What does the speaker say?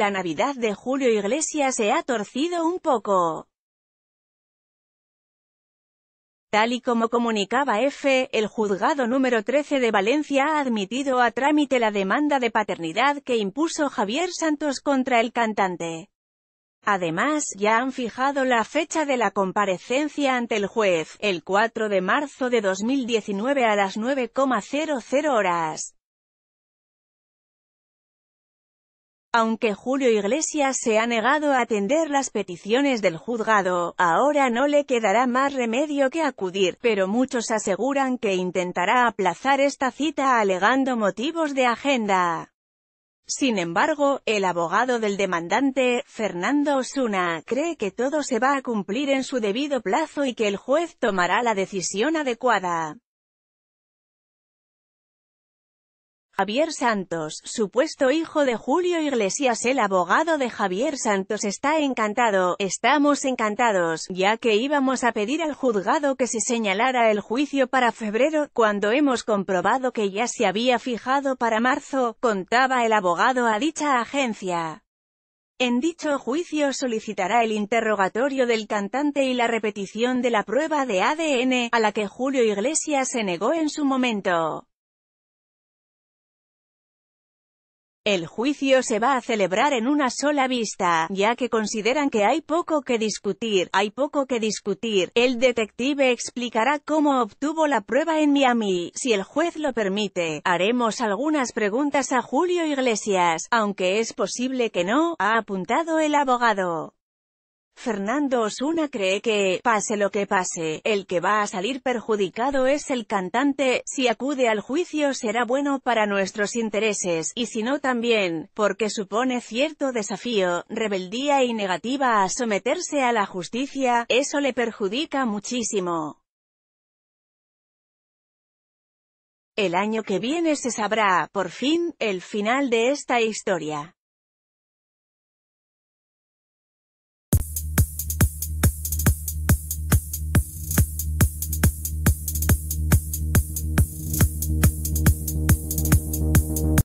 La Navidad de Julio Iglesias se ha torcido un poco. Tal y como comunicaba F, el juzgado número 13 de Valencia ha admitido a trámite la demanda de paternidad que impuso Javier Santos contra el cantante. Además, ya han fijado la fecha de la comparecencia ante el juez, el 4 de marzo de 2019 a las 9,00 horas. Aunque Julio Iglesias se ha negado a atender las peticiones del juzgado, ahora no le quedará más remedio que acudir, pero muchos aseguran que intentará aplazar esta cita alegando motivos de agenda. Sin embargo, el abogado del demandante, Fernando Osuna, cree que todo se va a cumplir en su debido plazo y que el juez tomará la decisión adecuada. Javier Santos, supuesto hijo de Julio Iglesias el abogado de Javier Santos está encantado, estamos encantados, ya que íbamos a pedir al juzgado que se señalara el juicio para febrero, cuando hemos comprobado que ya se había fijado para marzo, contaba el abogado a dicha agencia. En dicho juicio solicitará el interrogatorio del cantante y la repetición de la prueba de ADN, a la que Julio Iglesias se negó en su momento. El juicio se va a celebrar en una sola vista, ya que consideran que hay poco que discutir, hay poco que discutir. El detective explicará cómo obtuvo la prueba en Miami. Si el juez lo permite, haremos algunas preguntas a Julio Iglesias, aunque es posible que no, ha apuntado el abogado. Fernando Osuna cree que, pase lo que pase, el que va a salir perjudicado es el cantante, si acude al juicio será bueno para nuestros intereses, y si no también, porque supone cierto desafío, rebeldía y negativa a someterse a la justicia, eso le perjudica muchísimo. El año que viene se sabrá, por fin, el final de esta historia.